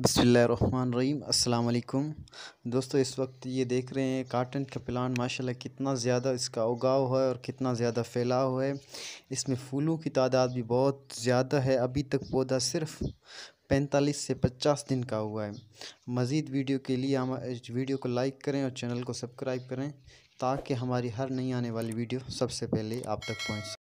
बसमीम अल्लाम दोस्तों इस वक्त ये देख रहे हैं काटन का प्लान माशाल्लाह कितना ज़्यादा इसका उगाव है और कितना ज़्यादा फैलाव है इसमें फूलों की तादाद भी बहुत ज़्यादा है अभी तक पौधा सिर्फ पैंतालीस से पचास दिन का हुआ है मज़ीद वीडियो के लिए हम वीडियो को लाइक करें और चैनल को सब्सक्राइब करें ताकि हमारी हर नई आने वाली वीडियो सबसे पहले आप तक पहुँच